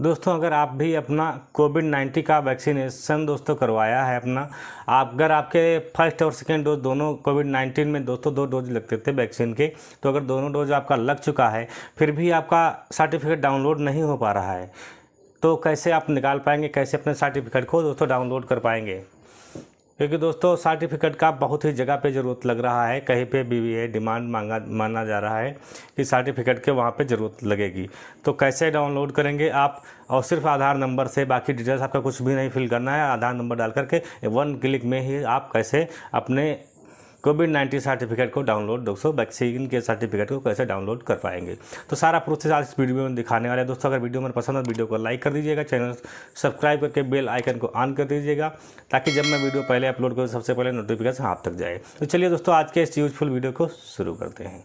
दोस्तों अगर आप भी अपना कोविड नाइन्टीन का वैक्सीनेशन दोस्तों करवाया है अपना आप अगर आपके फर्स्ट और सेकेंड डोज दोनों कोविड नाइन्टीन में दोस्तों दो डोज लगते थे वैक्सीन के तो अगर दोनों डोज आपका लग चुका है फिर भी आपका सर्टिफिकेट डाउनलोड नहीं हो पा रहा है तो कैसे आप निकाल पाएंगे कैसे अपने सर्टिफिकेट को दोस्तों डाउनलोड कर पाएंगे क्योंकि दोस्तों सर्टिफिकेट का बहुत ही जगह पे ज़रूरत लग रहा है कहीं पे भी, भी है डिमांड मांगा माना जा रहा है कि सर्टिफिकेट के वहाँ पे ज़रूरत लगेगी तो कैसे डाउनलोड करेंगे आप और सिर्फ आधार नंबर से बाकी डिटेल्स आपका कुछ भी नहीं फिल करना है आधार नंबर डाल करके वन क्लिक में ही आप कैसे अपने कोविड नाइन्टीन सर्टिफिकेट को डाउनलोड दोस्तों वैक्सीन के सर्टिफिकेट को कैसे डाउनलोड कर पाएंगे तो सारा प्रोसेस आज इस वीडियो में दिखाने वाले हैं दोस्तों अगर वीडियो मेरे पसंद है वीडियो को लाइक कर दीजिएगा चैनल सब्सक्राइब करके बेल आइकन को ऑन कर दीजिएगा ताकि जब मैं वीडियो पहले अपलोड करूँ सबसे पहले नोटिफिकेशन आप तक जाए तो चलिए दोस्तों आज के इस यूजफुल वीडियो को शुरू करते हैं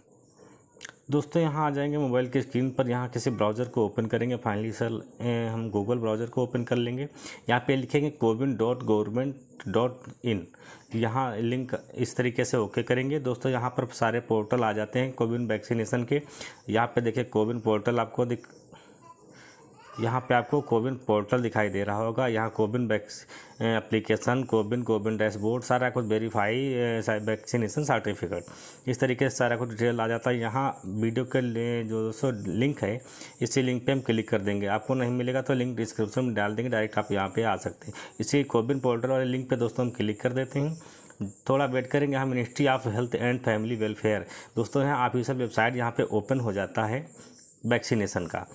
दोस्तों यहाँ आ जाएंगे मोबाइल के स्क्रीन पर यहाँ किसी ब्राउज़र को ओपन करेंगे फाइनली सर हम गूगल ब्राउज़र को ओपन कर लेंगे यहाँ पे लिखेंगे CoWIN dot government dot in यहाँ लिंक इस तरीके से ओके करेंगे दोस्तों यहाँ पर सारे पोर्टल आ जाते हैं कोविन वैक्सीनेशन के यहाँ पे देखिए कोविन पोर्टल आपको दिख यहाँ पे आपको कोविन पोर्टल दिखाई दे रहा होगा यहाँ CoWIN vax application CoWIN CoWIN dashboard सारा कुछ वेरीफाई वैक्सीनेशन सर्टिफिकेट इस तरीके से सारा कुछ डिटेल आ जाता है यहाँ वीडियो के लिए जो दोस्तों लिंक है इसी लिंक पे हम क्लिक कर देंगे आपको नहीं मिलेगा तो लिंक डिस्क्रिप्शन में डाल देंगे डायरेक्ट आप यहाँ पर आ सकते हैं इसी कोविन पोर्टल वाले लिंक पर दोस्तों हम क्लिक कर देते हैं थोड़ा वेट करेंगे यहाँ ministry of health and family welfare दोस्तों यहाँ ऑफिशियल वेबसाइट यहाँ पर ओपन हो जाता है वैक्सीनेशन का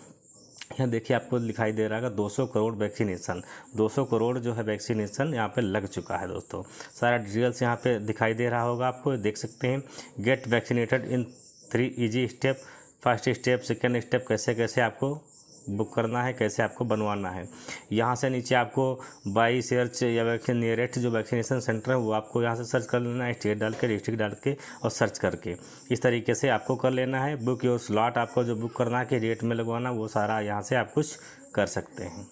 यहाँ देखिए आपको दिखाई दे रहा है दो सौ करोड़ वैक्सीनेशन 200 करोड़ जो है वैक्सीनेशन यहाँ पे लग चुका है दोस्तों सारा डिटेल्स यहाँ पे दिखाई दे रहा होगा आपको देख सकते हैं get vaccinated in three easy step first step second step कैसे कैसे आपको बुक करना है कैसे आपको बनवाना है यहाँ से नीचे आपको बाई सर्च या वैक्सीन नियरेस्ट जो वैक्सीनेशन सेंटर है वो आपको यहाँ से सर्च कर लेना है स्टेट डाल के डिस्ट्रिक्ट डाल के और सर्च करके इस तरीके से आपको कर लेना है बुक योर स्लॉट आपको जो बुक करना है कि रेट में लगवाना वो सारा यहाँ से आप कुछ कर सकते हैं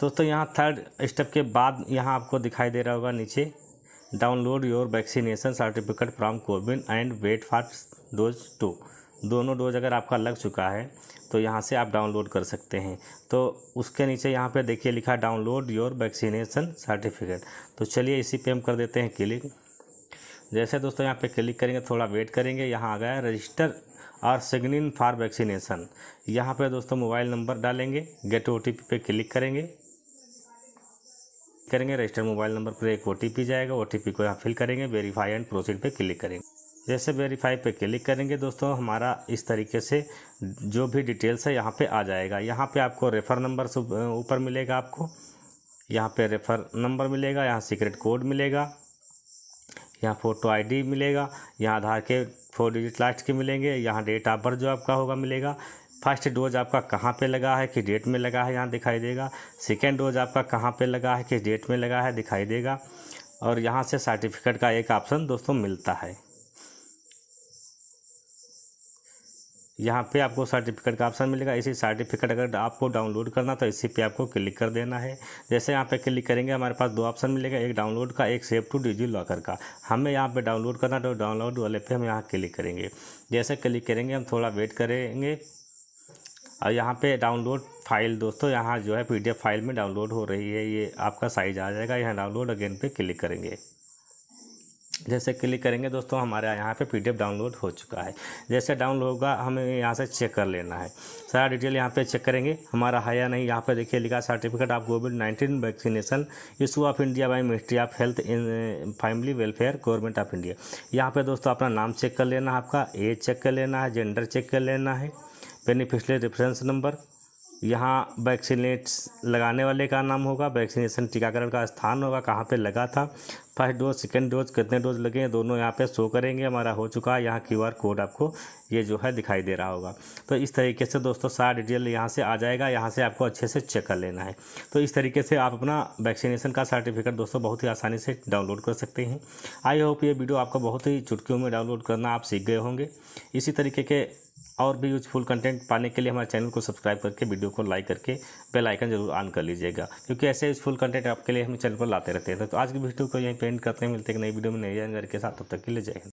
दोस्तों तो यहाँ थर्ड स्टेप के बाद यहाँ आपको दिखाई दे रहा होगा नीचे download your vaccination certificate from CoWIN and wait for dose two दोनों डोज अगर आपका लग चुका है तो यहाँ से आप डाउनलोड कर सकते हैं तो उसके नीचे यहाँ पे देखिए लिखा डाउनलोड योर वैक्सीनेशन सर्टिफिकेट तो चलिए इसी पे हम कर देते हैं क्लिक जैसे दोस्तों यहाँ पे क्लिक करेंगे थोड़ा वेट करेंगे यहाँ आ गया है रजिस्टर और सिग्न इन फॉर वैक्सीनेशन यहाँ पर दोस्तों मोबाइल नंबर डालेंगे गेट ओ टी पी पे क्लिक करेंगे करेंगे रजिस्टर मोबाइल नंबर पर एक ओ टी पी जाएगा ओ टी पी को यहाँ फिल करेंगे वेरीफाई एंड प्रोसीड पर क्लिक करेंगे जैसे तो वेरीफाई पे क्लिक करेंगे दोस्तों हमारा इस तरीके से जो भी डिटेल्स है यहाँ पे आ जाएगा यहाँ पे आपको रेफ़र नंबर ऊपर मिलेगा आपको यहाँ पे रेफ़र नंबर मिलेगा यहाँ सीक्रेट कोड मिलेगा यहाँ फ़ोटो आईडी मिलेगा यहाँ आधार के फोर डिजिट लास्ट के मिलेंगे यहाँ डेट ऑफ बर्थ जो आपका होगा मिलेगा फर्स्ट डोज आपका कहाँ पे लगा है किस डेट में लगा है यहाँ दिखाई देगा सेकेंड डोज आपका कहाँ पे लगा है किस डेट में लगा है दिखाई देगा और यहाँ से सर्टिफिकेट का एक ऑप्शन दोस्तों मिलता है यहाँ पे आपको सर्टिफिकेट का ऑप्शन मिलेगा इसी सर्टिफिकेट अगर आपको डाउनलोड करना तो इसी पे आपको क्लिक कर देना है जैसे यहाँ पे क्लिक करेंगे हमारे पास दो ऑप्शन मिलेगा एक डाउनलोड का एक सेव टू डिजी लॉकर का हमें यहाँ पे डाउनलोड करना तो डाउनलोड वाले पे हम यहाँ क्लिक करेंगे जैसे क्लिक करेंगे हम थोड़ा वेट करेंगे और यहाँ पे डाउनलोड फाइल दोस्तों यहाँ जो है पी फाइल में डाउनलोड हो रही है ये आपका साइज आ जाएगा यहाँ डाउनलोड अगेन पे क्लिक करेंगे जैसे क्लिक करेंगे दोस्तों हमारे यहाँ पे पीडीएफ डाउनलोड हो चुका है जैसे डाउनलोड होगा हमें यहाँ से चेक कर लेना है सारा डिटेल यहाँ पे चेक करेंगे हमारा है या नहीं यहाँ पे देखिए लिखा certificate of COVID nineteen vaccination issue of India by ministry of health in family welfare government of India यहाँ पर दोस्तों अपना नाम चेक कर लेना है आपका एज चेक कर लेना है जेंडर चेक कर लेना है बेनिफिशरी रेफरेंस नंबर यहाँ वैक्सीनेट्स लगाने वाले का नाम होगा वैक्सीनेशन टीकाकरण का स्थान होगा कहाँ पे लगा था फर्स्ट डोज सेकेंड डोज कितने डोज लगे हैं दोनों यहाँ पे शो करेंगे हमारा हो चुका है यहाँ क्यू कोड आपको ये जो है दिखाई दे रहा होगा तो इस तरीके से दोस्तों सारा डिटेल यहाँ से आ जाएगा यहाँ से आपको अच्छे से चेक कर लेना है तो इस तरीके से आप अपना वैक्सीनेशन का सर्टिफिकेट दोस्तों बहुत ही आसानी से डाउनलोड कर सकते हैं आई होप ये वीडियो आपको बहुत ही चुटकियों में डाउनलोड करना आप सीख गए होंगे इसी तरीके के और भी यूजफुल कंटेंट पाने के लिए हमारे चैनल को सब्सक्राइब करके वीडियो को लाइक करके बेल आइकन जरूर ऑन कर लीजिएगा क्योंकि ऐसे यूजफुल कंटेंट आपके लिए हम चैनल पर लाते रहते हैं तो आज की वीडियो को यहीं पेंट करते हैं मिलते हैं नई वीडियो में नई जानकारी के साथ तब तक के लिए जय हिंद